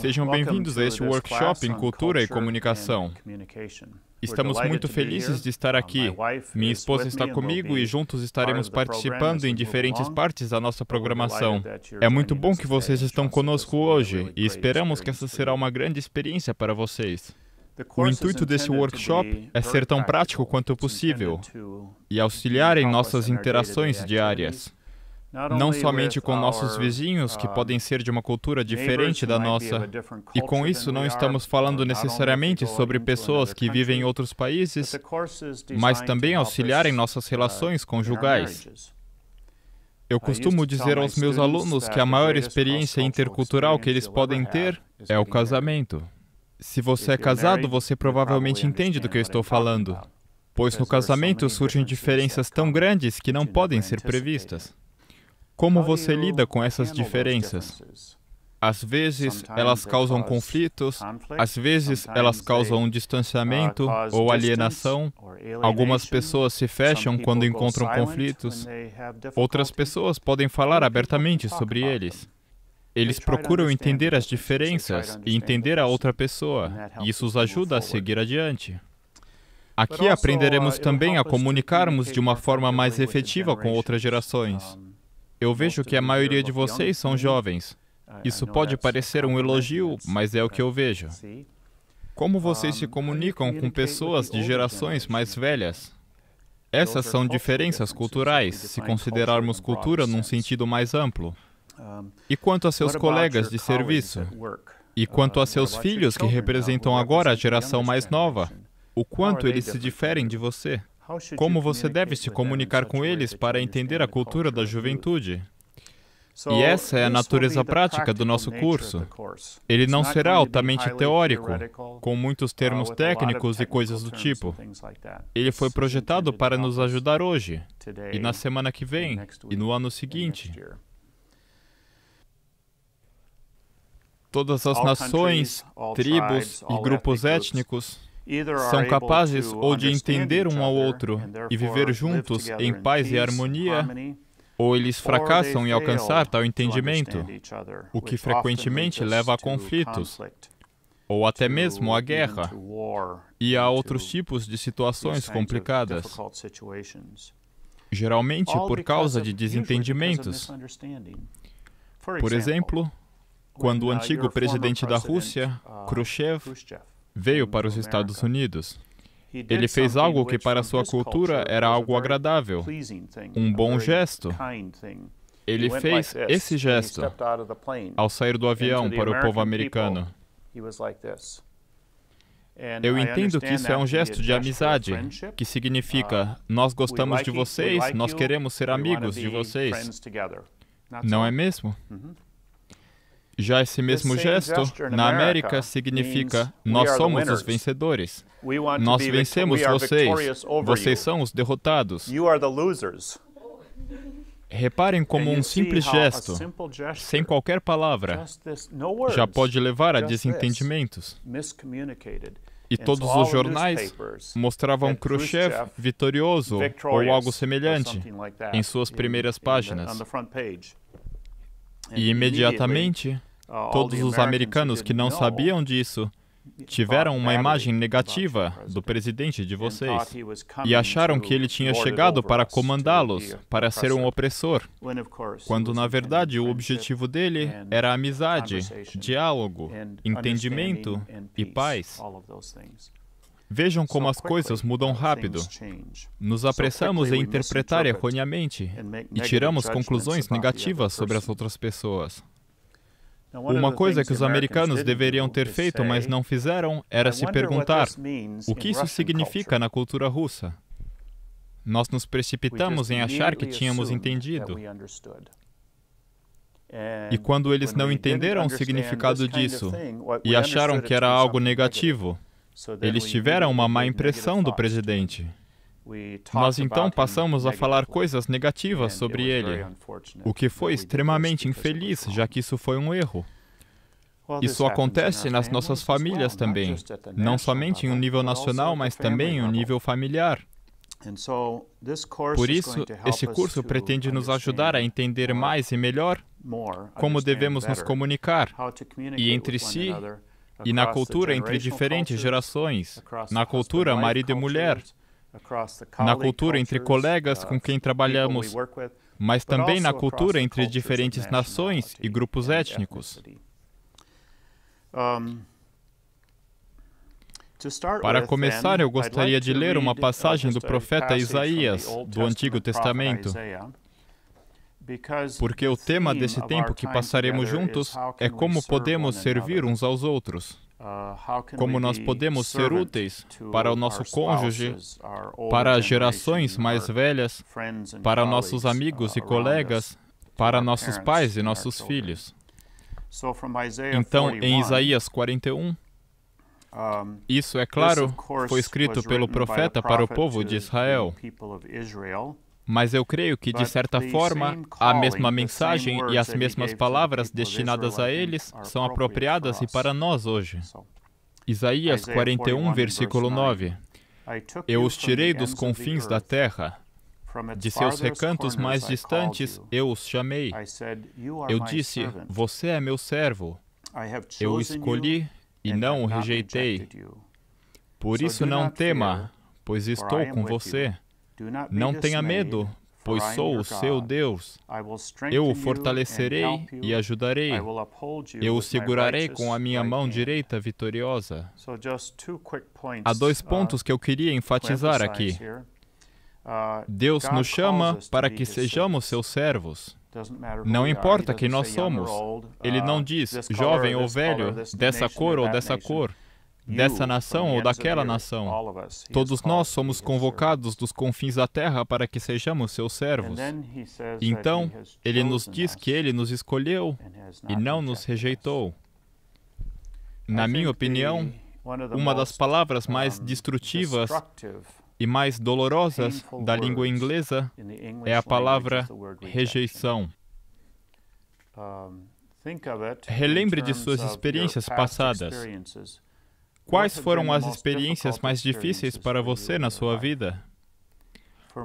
Sejam bem-vindos a este workshop em Cultura e Comunicação. Estamos muito felizes de estar uh, aqui. Minha esposa está comigo e juntos estaremos participando em diferentes partes da nossa programação. É muito bom que vocês estão conosco hoje e esperamos que essa será uma grande experiência para vocês. O intuito desse workshop é ser tão prático quanto possível e auxiliar em nossas interações diárias não somente com nossos vizinhos, que uh, podem ser de uma cultura diferente da nossa. E com isso, não estamos falando necessariamente sobre pessoas que vivem em outros países, mas também auxiliar em nossas uh, relações conjugais. Eu costumo dizer aos meus alunos que a maior experiência intercultural que eles podem ter é o casamento. Se você é casado, você provavelmente entende do que eu estou falando, pois no casamento surgem diferenças tão grandes que não podem ser previstas. Como você lida com essas diferenças? Às vezes elas causam conflitos, às vezes elas causam distanciamento uh, ou alienação. Algumas pessoas se fecham quando encontram conflitos, outras pessoas podem falar abertamente sobre eles. Eles procuram entender as diferenças e entender a outra pessoa, e isso os ajuda a seguir adiante. Aqui aprenderemos uh, também a comunicarmos de uma forma mais efetiva com outras gerações. Eu vejo que a maioria de vocês são jovens. Isso pode parecer um elogio, mas é o que eu vejo. Como vocês se comunicam com pessoas de gerações mais velhas? Essas são diferenças culturais, se considerarmos cultura num sentido mais amplo. E quanto a seus colegas de serviço? E quanto a seus filhos que representam agora a geração mais nova? O quanto eles se diferem de você? Como você deve se comunicar com eles para entender a cultura da juventude? E essa é a natureza prática do nosso curso. Ele não será altamente teórico, com muitos uh, termos técnicos e coisas do tipo. Ele foi projetado para nos ajudar hoje, e na semana que vem, e no ano seguinte. Todas as nações, tribos e grupos étnicos são capazes ou de entender um ao outro e viver juntos em paz e harmonia, ou eles fracassam em alcançar tal entendimento, o que frequentemente leva a conflitos, ou até mesmo à guerra e a outros tipos de situações complicadas, geralmente por causa de desentendimentos. Por exemplo, quando o uh, antigo presidente da Rússia, uh, Khrushchev, veio para os Estados Unidos. Ele fez algo que, para sua cultura, era algo agradável, um bom gesto. Ele fez esse gesto ao sair do avião para o povo americano. Eu entendo que isso é um gesto de amizade, que significa uh, nós gostamos de vocês, nós queremos ser amigos de vocês. Não é mesmo? Mm-hmm. Já esse mesmo gesto na América significa: nós somos os vencedores. Nós vencemos vocês. Vocês são os derrotados. Reparem como um simples gesto, sem qualquer palavra, já pode levar a desentendimentos. E todos os jornais mostravam Khrushchev vitorioso ou algo semelhante em suas primeiras páginas. E imediatamente Todos os americanos que não sabiam disso tiveram uma imagem negativa do presidente de vocês e acharam que ele tinha chegado para comandá-los, para ser um opressor, quando na verdade o objetivo dele era amizade, diálogo, entendimento e paz. Vejam como as coisas mudam rápido. Nos apressamos em interpretar erroneamente e tiramos conclusões negativas sobre as outras pessoas. Uma coisa que os americanos deveriam ter feito, mas não fizeram, era se perguntar: o que isso significa na cultura russa? Nós nos precipitamos em achar que tínhamos entendido. E quando eles não entenderam o significado disso e acharam que era algo negativo, eles tiveram uma má impressão do presidente. Nós então passamos a falar coisas negativas sobre ele, o que foi extremamente infeliz, já que isso foi um erro. Isso acontece nas nossas famílias também, não somente em um nível nacional, mas também em um nível familiar. Por isso, este curso pretende nos ajudar a entender mais e melhor como devemos nos comunicar e entre si e na cultura entre diferentes gerações, na cultura marido e mulher, na cultura entre colegas com uh, quem trabalhamos, mas também na cultura entre diferentes nações e grupos étnicos. Para começar, eu gostaria de ler uma passagem do profeta Isaías, do Antigo Testamento, porque o tema desse tempo que passaremos juntos é como podemos servir uns aos outros. Uh, Como nós podemos ser úteis para o nosso cônjuge, para gerações mais velhas, para nossos uh, amigos e colegas, para nossos pais e nossos filhos. Então, em Isaías 41, isso, é claro, foi escrito pelo profeta para o povo de Israel. Mas eu creio que, de certa forma, a mesma mensagem e as mesmas palavras destinadas a eles são apropriadas e para nós hoje. Isaías 41, versículo 9. Eu os tirei dos confins da terra, de seus recantos mais distantes eu os chamei. Eu disse: Você é meu servo. Eu o escolhi e não o rejeitei. Por isso não tema, pois estou com você. Não tenha medo, pois sou o seu Deus. Eu o fortalecerei e ajudarei. Eu o segurarei com a minha mão direita vitoriosa. Há dois uh, pontos que eu queria enfatizar aqui. Uh, Deus nos chama para que sejamos seus servos. Não importa quem nós somos. Ele uh, não diz jovem ou velho, dessa cor ou dessa cor dessa nação ou daquela nação. Todos nós somos convocados dos confins da terra para que sejamos seus servos. Então, ele nos diz que ele nos escolheu e não nos rejeitou. Na minha opinião, uma das palavras mais destrutivas e mais dolorosas da língua inglesa é a palavra rejeição. Relembre de suas experiências passadas. Quais foram as experiências mais difíceis para você na né, sua vida?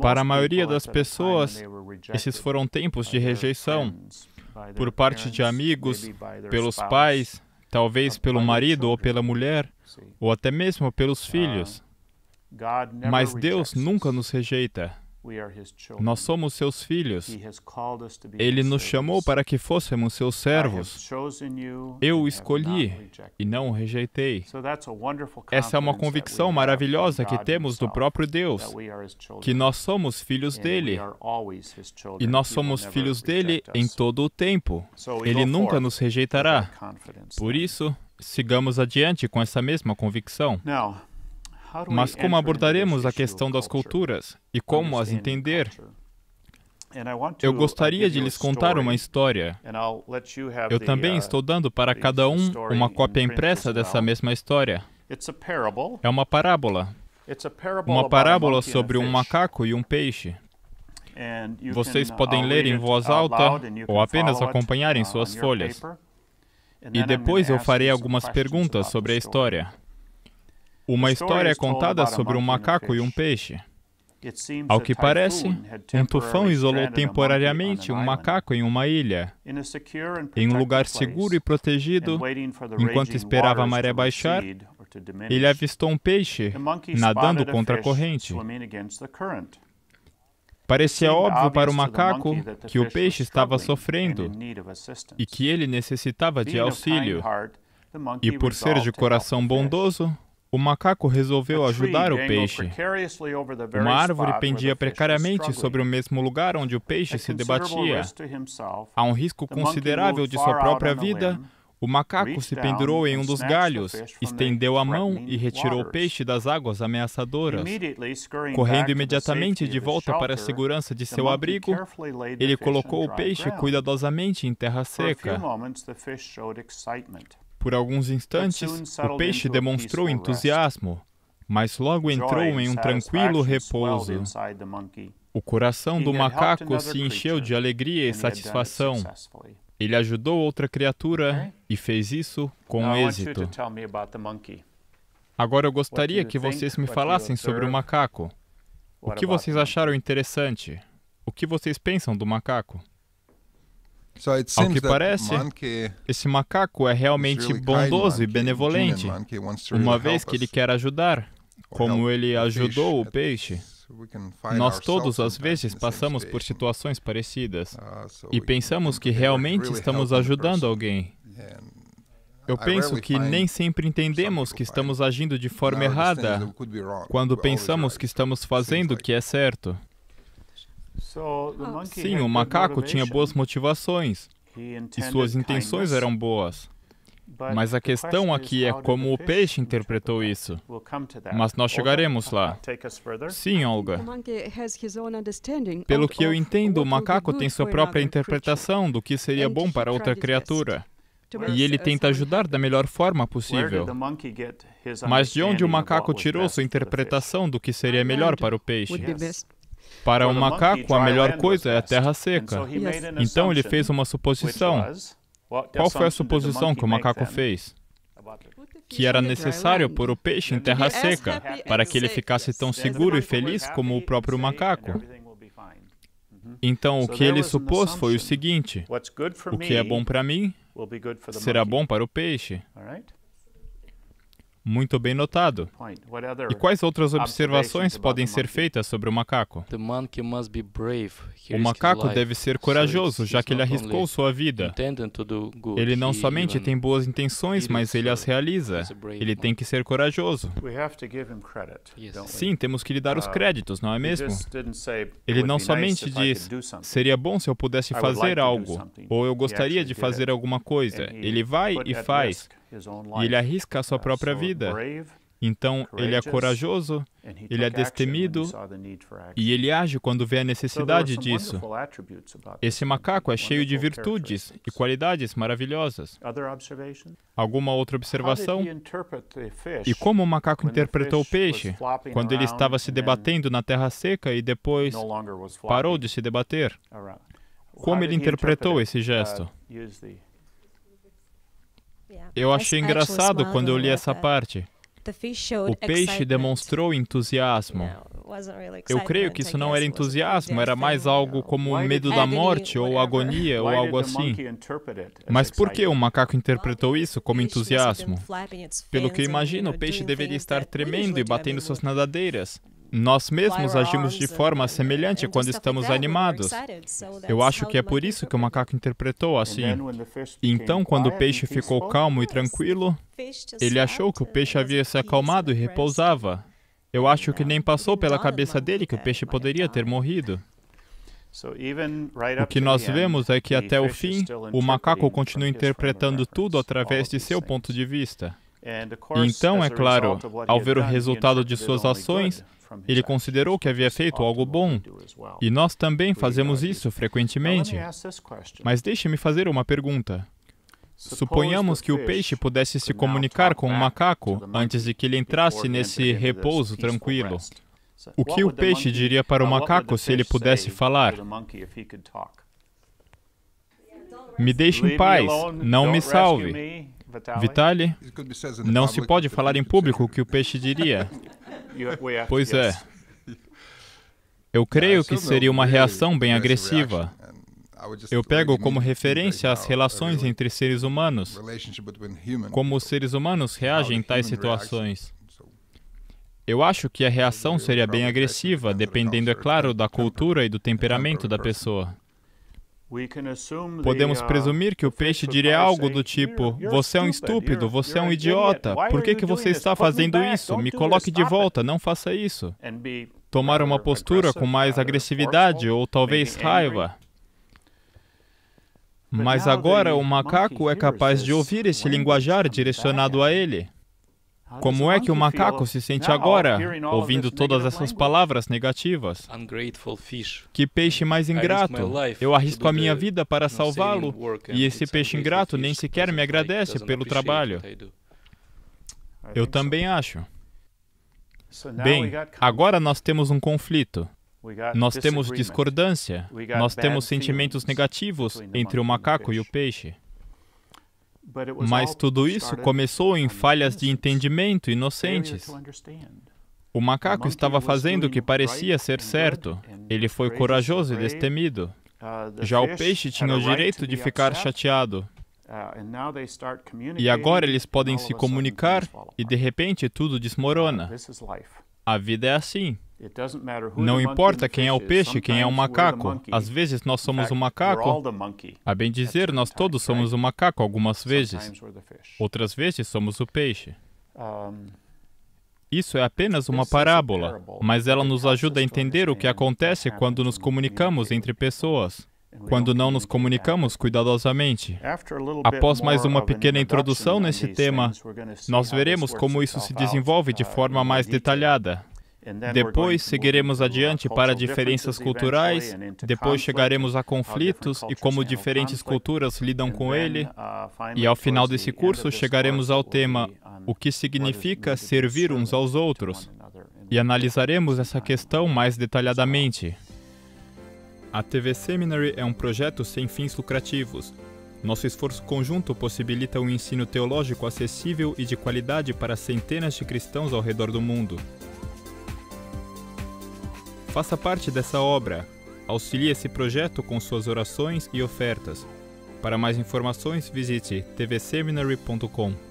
Para a maioria das pessoas, esses foram tempos de rejeição por parte de amigos, pelos pais, talvez uh, pelo marido ou pela mulher, ou até mesmo pelos uh, filhos. Mas Deus nunca nos rejeita. Nós somos seus filhos. Ele nos chamou para que fôssemos seus servos. Eu o escolhi e não o rejeitei. Essa é uma convicção maravilhosa que temos do próprio Deus, que nós somos filhos dele. E nós somos filhos dele em todo o tempo. Ele nunca nos rejeitará. Por isso, sigamos adiante com essa mesma convicção. Agora, mas como abordaremos a questão das culturas e como as entender? Eu gostaria uh, de lhes contar uma história. Eu também uh, estou dando para cada um uma cópia impressa dessa mesma história. É uma parábola. Uma parábola sobre um macaco e um peixe. Vocês podem uh, ler em voz alta ou apenas acompanhar em suas folhas. E depois eu farei algumas perguntas sobre a história. Uma história é contada sobre um macaco e um peixe. Ao que parece, um tufão isolou temporariamente um macaco em uma ilha, em um lugar seguro e protegido, enquanto esperava a maré baixar, ele avistou um peixe nadando contra a corrente. Parecia óbvio para o macaco que o peixe estava sofrendo e que ele necessitava de auxílio, e por ser de coração bondoso, o macaco resolveu ajudar o peixe. Uma árvore pendia precariamente sobre o mesmo lugar onde o peixe se debatia. Há um risco considerável de sua própria vida. O macaco se pendurou em um dos galhos, estendeu a mão e retirou o peixe das águas ameaçadoras. Correndo imediatamente de volta para a segurança de seu abrigo, ele colocou o peixe cuidadosamente em terra seca. Por alguns instantes, o peixe demonstrou entusiasmo, mas logo entrou em um tranquilo repouso. O coração do macaco se encheu de alegria e satisfação. Ele ajudou outra criatura e fez isso com êxito. Agora eu gostaria que vocês me falassem sobre o macaco. O que vocês acharam interessante? O que vocês pensam do macaco? So Ao que parece, esse macaco é realmente bondoso e benevolente, uma vez que ele quer ajudar, como ele ajudou o peixe. Nós todos, às vezes, passamos por situações parecidas ah, e pensamos que realmente estamos ajudando alguém. Eu penso que nem sempre entendemos que estamos agindo de forma errada quando pensamos que estamos fazendo o que é certo. Ah, Sim, né, o é macaco tinha boas motivações e suas intenções eram boas. Mas a questão aqui é como o peixe interpretou isso. Mas nós chegaremos lá. Uh, Sim, Olga. Pelo que eu entendo, o macaco tem sua própria interpretação do que seria bom para outra criatura. E ele tenta ajudar da melhor forma possível. Mas de onde o macaco tirou sua interpretação do que seria melhor para o peixe? Para o um macaco, a melhor coisa é a terra seca. Então ele fez uma suposição. Qual foi a suposição que o macaco fez? Que era necessário pôr o peixe em terra seca para que ele ficasse tão seguro e feliz como o próprio macaco. Mm-hmm. Então, o que ele supôs foi o seguinte: o que é bom para mim será bom para o peixe. Muito bem notado. E quais outras observações podem ser feitas sobre o macaco? O macaco deve ser corajoso, já que ele arriscou sua vida. Ele não somente tem boas intenções, mas ele as realiza. Ele tem que ser corajoso. Sim, temos que lhe dar os uh, créditos, não é mesmo? Ele não somente diz: seria bom se eu pudesse fazer algo, ou eu gostaria de fazer alguma coisa. Ele vai e faz. E ele arrisca a sua própria vida. Então, ele é corajoso, ele é destemido e ele age quando vê a necessidade disso. Esse macaco é cheio de virtudes e qualidades maravilhosas. Alguma outra observação? E como o macaco interpretou o peixe quando ele estava se debatendo na terra seca e depois parou de se debater? Como ele interpretou esse gesto? Uh, eu achei engraçado quando eu li essa parte. O peixe demonstrou entusiasmo. Eu creio que isso não era entusiasmo, era mais algo como medo da morte ou agonia ou algo assim. Mas por que o macaco interpretou isso como entusiasmo? Pelo que eu imagino, o peixe deveria estar tremendo e batendo suas nadadeiras. Nós mesmos agimos de forma semelhante quando estamos animados. Eu acho que é por isso que o macaco interpretou assim. Então, quando o peixe ficou calmo e tranquilo, ele achou que o peixe havia se acalmado e repousava. Eu acho que nem passou pela cabeça dele que o peixe poderia ter morrido. O que nós vemos é que até o fim, o macaco continua interpretando tudo através de seu ponto de vista. Então, é claro, ao ver o resultado de suas ações, ele considerou que havia feito algo bom. E nós também fazemos isso frequentemente. Mas deixe-me fazer uma pergunta. Suponhamos que o peixe pudesse se comunicar com o macaco antes de que ele entrasse nesse repouso tranquilo. O que o peixe diria para o macaco se ele pudesse falar? Me deixe em paz, não me salve. Vitali, não se pode falar em público o que o peixe diria. Pois é. Eu creio que seria uma reação bem agressiva. Eu pego como referência as relações entre seres humanos, como os seres humanos reagem em tais situações. Eu acho que a reação seria bem agressiva, dependendo, é claro, da cultura e do temperamento da pessoa. Podemos presumir que o peixe diria algo do tipo: Você é um estúpido, você é um idiota, por que, que você está fazendo isso? Me coloque de volta, não faça isso. Tomar uma postura com mais agressividade ou talvez raiva. Mas agora o macaco é capaz de ouvir esse linguajar direcionado a ele. Como é que o macaco se sente agora, ouvindo todas essas palavras negativas? Que peixe mais ingrato! Eu arrisco a minha vida para salvá-lo, e esse peixe ingrato nem sequer me agradece pelo trabalho. Eu também acho. Bem, agora nós temos um conflito. Nós temos discordância, nós temos sentimentos negativos entre o macaco e o peixe. Mas tudo isso começou em falhas de entendimento inocentes. O macaco estava fazendo o que parecia ser certo. Ele foi corajoso e destemido. Uh, Já o peixe tinha o direito de ficar chateado. Uh, e agora eles podem se comunicar e de repente tudo uh, desmorona. A vida é assim. Não importa quem é o peixe, quem é o macaco. Às vezes nós somos o macaco. A bem dizer, nós todos somos o macaco algumas vezes. Outras vezes somos o peixe. Isso é apenas uma parábola, mas ela nos ajuda a entender o que acontece quando nos comunicamos entre pessoas, quando não nos comunicamos cuidadosamente. Após mais uma pequena introdução nesse tema, nós veremos como isso se desenvolve de uh, forma mais detalhada. Depois seguiremos uh, adiante para diferenças culturais, depois chegaremos a conflitos e como diferentes culturas lidam com ele, uh, e ao final desse curso chegaremos ao tema o que significa servir uns aos outros, e analisaremos essa questão mais detalhadamente. A TV Seminary é um projeto sem fins lucrativos. Nosso esforço conjunto possibilita um ensino teológico acessível e de qualidade para centenas de cristãos ao redor do mundo. Faça parte dessa obra. Auxilie esse projeto com suas orações e ofertas. Para mais informações, visite tvseminary.com.